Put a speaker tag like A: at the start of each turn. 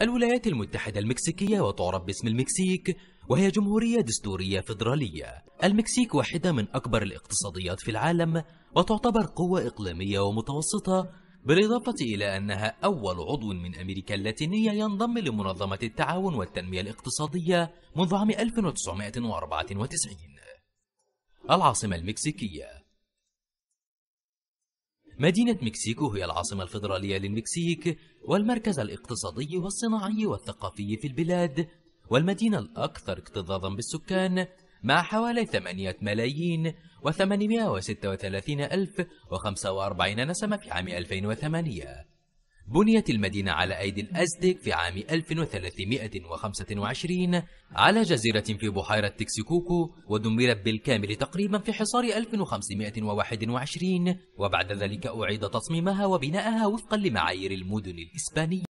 A: الولايات المتحدة
B: المكسيكية وتعرف باسم المكسيك وهي جمهورية دستورية فيدرالية المكسيك واحدة من أكبر الاقتصاديات في العالم وتعتبر قوة إقليمية ومتوسطة بالإضافة إلى أنها أول عضو من أمريكا اللاتينية ينضم لمنظمة التعاون والتنمية الاقتصادية منذ عام 1994 العاصمة المكسيكية مدينة مكسيكو هي العاصمة الفيدرالية للمكسيك والمركز الاقتصادي والصناعي والثقافي في البلاد والمدينة الأكثر اكتظاظا بالسكان مع حوالي ثمانية ملايين و836 ألف و45 نسمة في عام 2008 بنيت المدينة على أيدي الأزتك في عام 1325 على جزيرة في بحيرة تكسيكوكو ودمرت بالكامل تقريبا في حصار 1521 وبعد ذلك أعيد تصميمها وبناءها وفقا لمعايير المدن الإسبانية